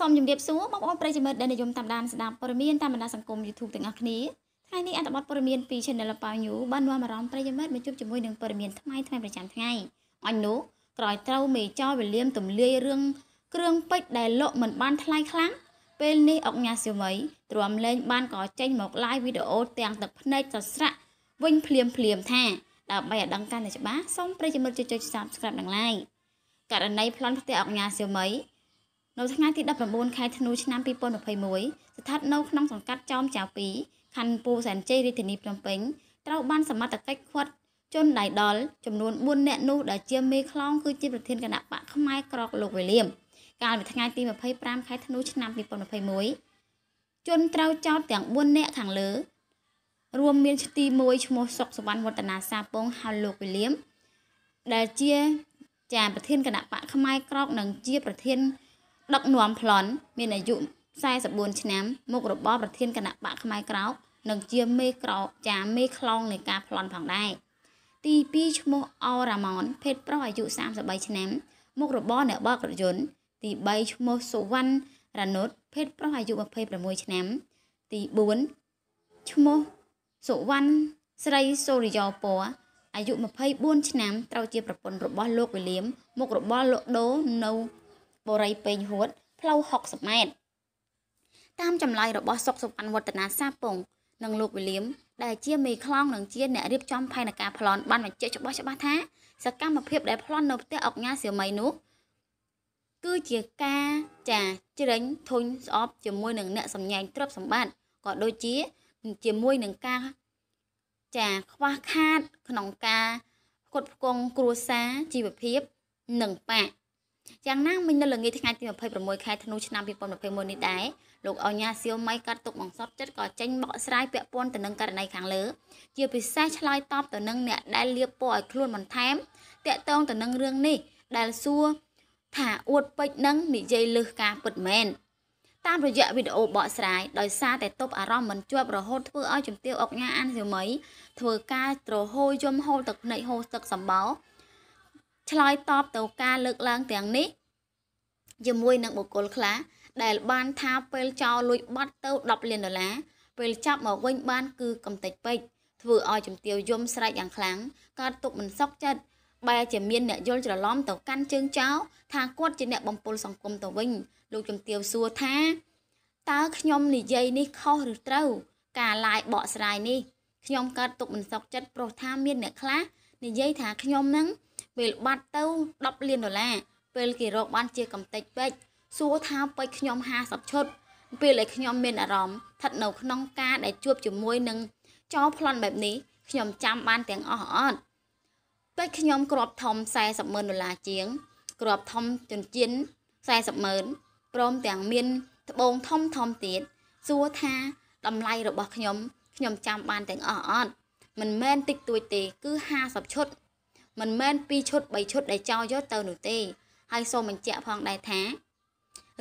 សូមជម្រាបសួរបងប្អូនប្រិយមិត្តដែលនិយមតាមដានស្ដាប់ព័ត៌មានតាមបណ្ដាសង្គម YouTube ទាំងអស់គ្នាថ្ងៃនេះអត្ថបទព័ត៌មានពី Channel Pau New បាននាំអារម្មណ៍ប្រិយមិត្តមកជួបជាមួយនឹងព័ត៌មានថ្មីថ្មីប្រចាំថ្ងៃអញនោះក្រោយត្រូវមេចរវិលៀមទំលាយរឿងគ្រឿងពេជ្រដែលលក់មិនបានថ្លៃខ្លាំងពេលនេះអុកញ៉ាសៀវមីទ្រាំលេងបានក៏ចេញ មក live វីដេអូទាំងទឹកភ្នែកសស្រាក់វិញភ្លាមភ្លាមថាដើម្បីឲ្យដឹងកាន់តែច្បាស់សូមប្រិយមិត្តជួយចុច Subscribe និង Like ករណីប្លន់ផ្ទះអុកញ៉ាសៀវមីនៅថ្ងៃទី19ខែធ្នូឆ្នាំ2021ស្ថិតនៅក្នុងសង្កាត់ចោមចៅ2ខណ្ឌពោធិ៍សែនជ័យរាជធានីភ្នំពេញត្រូវបានសមត្ថកិច្ចឃាត់ ជនដៃដល់ចំនួន4នាក់នោះដែលជាមេខ្លងគឺជាប្រធានគណៈបកខ្មែរក្រកលោកវិលៀមកាលពីថ្ងៃទី25ខែធ្នូឆ្នាំ2021ជនត្រូវចោទទាំង4នាក់ខាងលើរួមមានទី1ឈ្មោះសុកសវណ្ណវឌ្ឍនាសាពងហៅលោកវិលៀមដែលជាចាប្រធានគណៈបកខ្មែរក្រកនិងជាប្រធានដឹកនាំប្លន់មានអាយុ44ឆ្នាំមុខរបរប្រធានគណៈបកផ្នែកក្រោកនិងជាមេក្រោកចាមេខ្លងនៃការប្លន់ផងដែរទី2ឈ្មោះអូរ៉ាម៉ុនភេទប្រុសអាយុ33ឆ្នាំមុខរបរអ្នកបើករថយន្តទី3ឈ្មោះសុវណ្ណរណុតភេទប្រុសអាយុ26ឆ្នាំ ទី4ឈ្មោះសុវណ្ណស្រីសូរិយោពណ៌អាយុ24ឆ្នាំត្រូវជាប្រពន្ធរបស់លោកវិលៀមមុខរបរលក់ដូរនៅបុរីពេញហួតផ្លូវ60ម៉ែត្រតាមចម្លើយរបស់សុកសុវណ្ណវឌ្ឍនាសាពងនិងលោកវិលៀមដែលជាមេខ្លងនិងជាអ្នករៀបចំផែនការប្លន់បានបញ្ជាក់ច្បាស់ច្បាស់ថា សកម្មភាពដែលប្លន់នៅផ្ទះអុកញ៉ាសៀវមីនោះគឺជាការចាជ្រែងធុញស្អប់ជាមួយនឹងអ្នកសម្ញែងទ្រព្យសម្បត្តិក៏ដូចជាជាមួយនឹងការ ចាខ្វះខាតក្នុងការផ្គត់ផ្គង់គ្រួសារជីវភាពនិងបាក់យ៉ាងណាមិញនៅល្ងាចថ្ងៃទី26ខែធ្នូឆ្នាំ2021នេះដែរលោកអញ្ញាសៀវម៉ៃកាត់ទុកបង្សត់ចិត្តក៏ចេញបកស្រាយពាក់ព័ន្ធទៅនឹងករណីខាងលើជាពិសេសឆ្លើយតបទៅនឹងអ្នកដែលលៀបពណ៌ឲ្យខ្លួនបន្ថែមតាក់ទងទៅនឹងរឿងនេះដែលសួរថាអួតពេជ្រនឹងនិយាយលើសការពិតមែនតាមរយៈវីដេអូបកស្រាយដោយសារតែតប់អារម្មណ៍មិនជាប់រហូតធ្វើឲ្យជំទាវអុកញ៉ាអានសៀវមីធ្វើការទ្រហោយយំហូរទឹកភ្នែកហូរទឹកសម្បោរឆ្លើយតបទៅការលើកឡើងទាំងនេះជាមួយនឹងបុគ្គលខ្លះដែលបានថាពេលចោលលួចបាត់ទៅ10លានដុល្លារពេលចាប់មកវិញបានគឺកំតិចពេកធ្វើឲ្យជំទាវយំស្រែកយ៉ាងខ្លាំងកើតទុកមិនសុខចិត្តបែរជាមានអ្នកយល់ច្រឡំទៅកាន់ជើងចោលថាគាត់ជាអ្នកបំពុលសង្គមទៅវិញលោកជំទាវសួរថាតើខ្ញុំនិយាយនេះខុសឬត្រូវ ការឡាយបកស្រាយនេះខ្ញុំកើតទុកមិនសុខចិត្តព្រោះថាមានអ្នកខ្លះនិយាយថាខ្ញុំនឹងពេលបាត់ទៅ10លានដុល្លារពេលគេរកបានជាកំតិចពេកសួរថាពេចខ្ញុំ50ឈុតពេលដែលខ្ញុំមានអារម្មណ៍ស្ថិតនៅក្នុងការដែលជួបជាមួយនឹងចោលប្លន់បែបនេះខ្ញុំចាំបានទាំងអស់អត់ពេចខ្ញុំក្របធំ40ម៉ឺនដុល្លារជាងក្របធំជញ្ជីន40ម៉ឺនព្រមទាំងមានត្បូងធំធំទៀតសួរថាតម្លៃរបស់ខ្ញុំខ្ញុំចាំបានទាំងអស់អត់មិនមែនតិចតួចទេគឺ50ឈុតមិនមែន2ឈុត3ឈុតដែលចោលយកទៅនោះទេហើយសូមបញ្ជាក់ផងដែរថា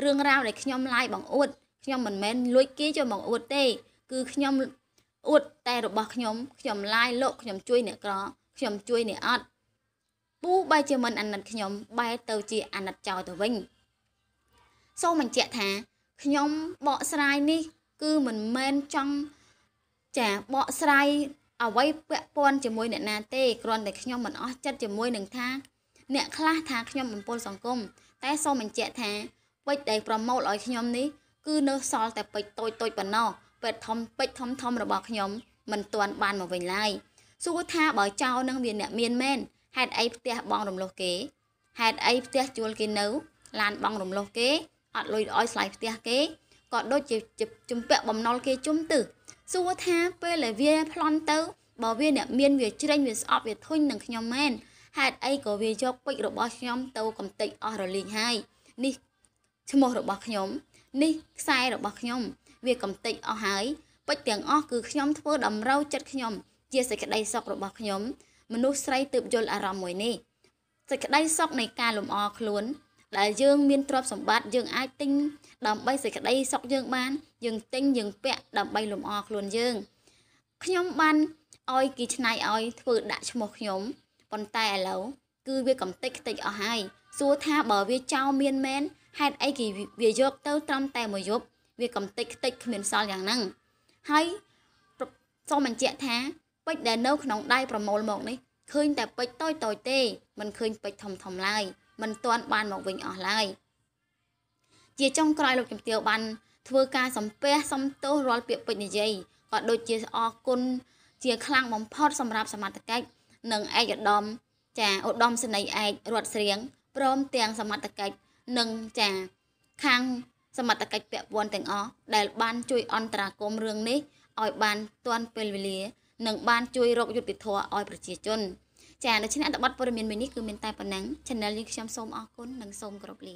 រឿងរ៉ាវដែលខ្ញុំឡាយបង្អួតខ្ញុំមិនមែនលួចគេចូលបង្អួតទេ គឺខ្ញុំអួតតែរបស់ខ្ញុំ ខ្ញុំឡាយលោកខ្ញុំជួយអ្នកក្រ ខ្ញុំជួយអ្នកអត់ពូបែរជាមិនអាណិតខ្ញុំ បែរទៅជា អាណិតចោលទៅវិញ សូមបញ្ជាក់ថា ខ្ញុំបកស្រាយនេះ គឺមិនមែនចង់ចាបកស្រាយអ្វីពាក់ព័ន្ធជាមួយអ្នកណាទេគ្រាន់តែខ្ញុំមិនអស់ចិត្តជាមួយនឹងថា អ្នកខ្លះថាខ្ញុំបំពល់សង្គមតែសូមបញ្ជាក់ថាពេជ្រដែលប្រមូលឲ្យខ្ញុំនេះគឺនៅសល់តែពេជ្រតូចតូចប៉ុណ្ណោះពេជ្រធំពេជ្រធំធំរបស់ខ្ញុំមិនទាន់បានមកវិញឡើយសួរថាបើចៅនឹងវាអ្នកមានមែនហេតុអីផ្ទះបងរំលោះគេ ហេតុអីផ្ទះជួលគេនៅ ឡានបងរំលោះគេអត់លុយអោយថ្លៃផ្ទះគេក៏ដូចជាជំពាក់បំណុលគេជុំទឹះសួរថាពេលដែលវាប្លន់ទៅបើវាអ្នកមានវាជ្រេញវាស្អប់វាធុញនឹងខ្ញុំមែនហេតុអីក៏វាយកពេចរបស់ខ្ញុំទៅកំទេចអស់រលីងហើយនេះឈ្មោះរបស់ខ្ញុំ នេះខ្សែរបស់ខ្ញុំវាកំទេចអស់ហើយពេចទាំងអស់គឺខ្ញុំធ្វើតម្រូវចិត្តខ្ញុំ ជាសេចក្តីសុខរបស់ខ្ញុំ មនុស្សស្រីទើបយល់អារម្មណ៍មួយនេះសេចក្តីសុខនៃការលំអខ្លួនដែលយើងមានទ្រព្យសម្បត្តិយើងអាចទិញដើម្បីសេចក្តីសុខយើងបានយើងទិញយើងពាក់ដើម្បីលំអខ្លួនយើងខ្ញុំបានឲ្យគេឆ្នៃឲ្យធ្វើដាក់ឈ្មោះខ្ញុំប៉ុន្តែឥឡូវគឺវាកំតិចខ្ទេចអស់ហើយសួរថាបើវាចោលមានមែនហេតុអីគេវាយកទៅត្រឹមតែមួយយប់វាកំតិចខ្ទេចគ្មានសល់យ៉ាងហ្នឹងហើយសូមបញ្ជាក់ថាពេជ្រដែលនៅក្នុងដៃប្រមូលមកនេះឃើញតែពេជ្រតូចតូចទេមិនឃើញពេជ្រធំធំឡើយមិនទាន់បានមកវិញអស់ឡើយជាចុងក្រោយលោកជំទាវបាន ធ្វើការសំពះសំទោសរាល់ពាក្យពេចន៍និយាយក៏ដូចជាអរគុណជាខ្លាំងបំផុតសម្រាប់សមត្ថកិច្ចនិងឯកឧត្តមចាឧត្តមសេនីយ៍ឯករត់ស្រៀងព្រមទាំងសមត្ថកិច្ចនិងចាខាងសមត្ថកិច្ចពាក់ព័ន្ធទាំងអស់ដែល បាន ជួយអន្តរាគមរឿងនេះឲ្យ បានទាន់ពេលវេលា និងបាន ជួយរកយុត្តិធម៌ឲ្យ ប្រជាជនចាដូច្នេះអត្ថបទព័ត៌មានមួយនេះគឺមានតែប៉ុណ្ណឹង Channel យើងខ្ញុំសូមអរគុណនិងសូមគោរពលា